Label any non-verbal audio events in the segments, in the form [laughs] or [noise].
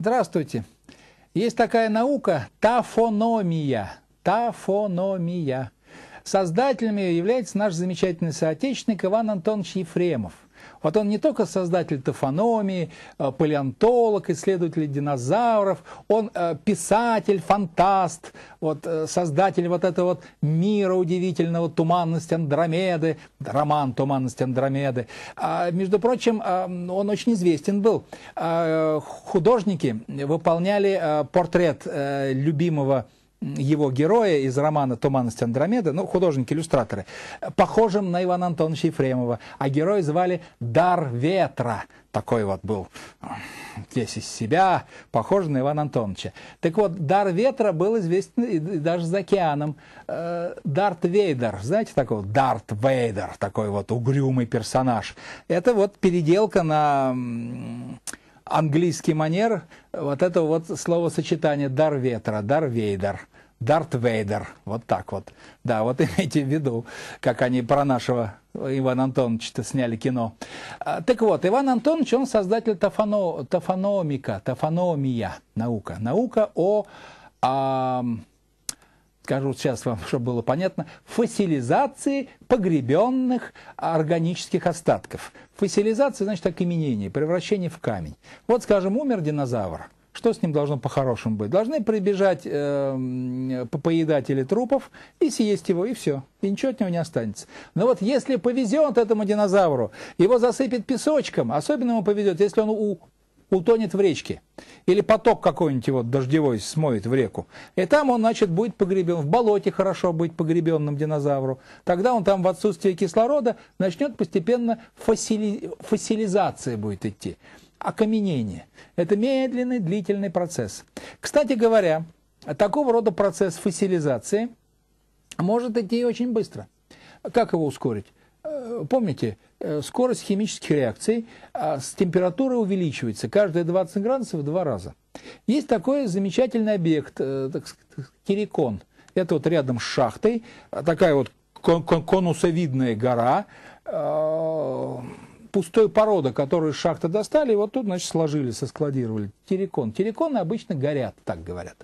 Здравствуйте. Есть такая наука – тафономия. Тафономия. Создателем является наш замечательный соотечественник Иван Антонович Ефремов. Вот он не только создатель тофономии, э, палеонтолог, исследователь динозавров, он э, писатель, фантаст, вот, э, создатель вот этого вот мира удивительного, туманность Андромеды, роман «Туманность Андромеды». А, между прочим, он очень известен был. А, художники выполняли портрет любимого его героя из романа «Туманность Андромеда», ну, художники-иллюстраторы, похожим на Ивана Антоновича Ефремова, а героя звали «Дар ветра», такой вот был весь из себя, похож на Ивана Антоновича. Так вот, дар ветра был известен даже за океаном. Э, Дарт Вейдер, знаете такого? Дарт Вейдер, такой вот угрюмый персонаж. Это вот переделка на английский манер вот этого вот словосочетания «дар ветра», «дар вейдер». Дарт Вейдер, вот так вот. Да, вот [laughs] имейте в виду, как они про нашего Ивана Антоновича-то сняли кино. А, так вот, Иван Антонович, он создатель тофано, тофономика, тофономия, наука. Наука о, о, скажу сейчас вам, [laughs] чтобы было понятно, фасилизации погребенных органических остатков. Фасилизация, значит, окаменение, превращение в камень. Вот, скажем, умер динозавр – что с ним должно по-хорошему быть? Должны прибежать э, поедатели трупов и съесть его, и все. И ничего от него не останется. Но вот если повезет этому динозавру, его засыпет песочком, особенно ему повезет, если он у, утонет в речке. Или поток какой-нибудь его дождевой смоет в реку. И там он, значит, будет погребен. В болоте хорошо быть погребенным динозавру. Тогда он там в отсутствии кислорода начнет постепенно фасили... фасилизация будет идти окаменение. Это медленный, длительный процесс. Кстати говоря, такого рода процесс фасилизации может идти очень быстро. Как его ускорить? Э, помните, э, скорость химических реакций а, с температурой увеличивается каждые 20 градусов в два раза. Есть такой замечательный объект, э, так сказать, Кирикон. Это вот рядом с шахтой, такая вот кон кон конусовидная гора, пустой породы, которую из шахты достали, и вот тут, значит, сложили, соскладировали. Терекон. Терриконы обычно горят, так говорят.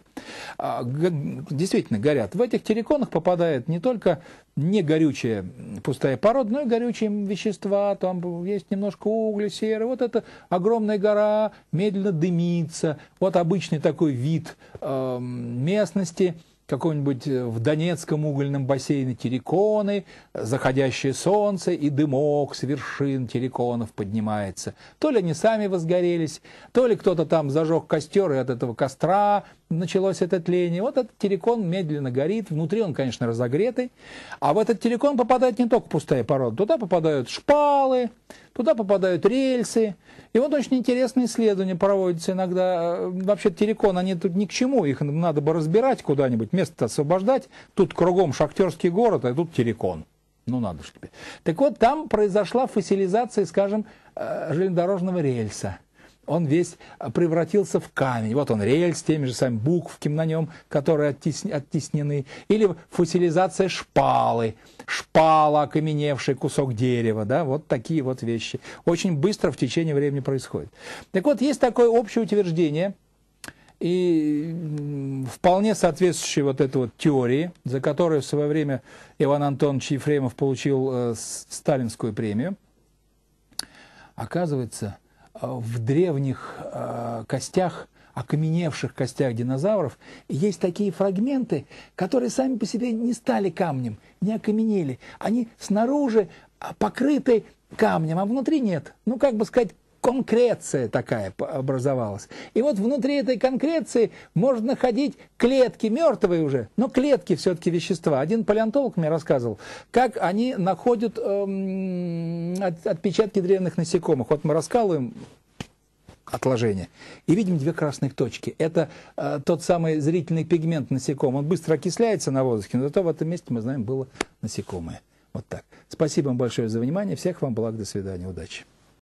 А, действительно горят. В этих терриконах попадает не только не горючая пустая порода, но и горючие вещества, там есть немножко угля, серы. Вот эта огромная гора медленно дымится. Вот обычный такой вид эм, местности – каком-нибудь э, в Донецком угольном бассейне терриконы, э, заходящее солнце и дымок с вершин терриконов поднимается. То ли они сами возгорелись, то ли кто-то там зажег костер и от этого костра началось это тление. Вот этот терекон медленно горит, внутри он, конечно, разогретый. А в этот терекон попадает не только пустая порода, туда попадают шпалы, туда попадают рельсы. И вот очень интересные исследования проводятся иногда. Э, вообще терекон, они тут ни к чему, их надо бы разбирать куда-нибудь, место освобождать. Тут кругом шахтерский город, а тут терекон. Ну, надо же тебе. Так вот, там произошла фасилизация, скажем, э, железнодорожного рельса – он весь а, превратился в камень. Вот он, рельс, теми же самыми буквами на нем, которые оттесни, оттеснены. Или фусилизация шпалы, шпала, окаменевший кусок дерева, да, вот такие вот вещи. Очень быстро в течение времени происходит. Так вот, есть такое общее утверждение, и вполне соответствующей вот этой вот теории, за которую в свое время Иван Антонович Ефремов получил э, сталинскую премию. Оказывается, в древних э, костях, окаменевших костях динозавров, есть такие фрагменты, которые сами по себе не стали камнем, не окаменели. Они снаружи а, покрыты камнем, а внутри нет. Ну, как бы сказать, конкреция такая образовалась. И вот внутри этой конкреции можно находить клетки, мертвые уже, но клетки все-таки вещества. Один палеонтолог мне рассказывал, как они находят эм, от, отпечатки древних насекомых. Вот мы раскалываем отложения. И видим две красных точки. Это э, тот самый зрительный пигмент насекомых. Он быстро окисляется на воздухе, но зато в этом месте, мы знаем, было насекомое. Вот так. Спасибо вам большое за внимание. Всех вам благ. До свидания. Удачи.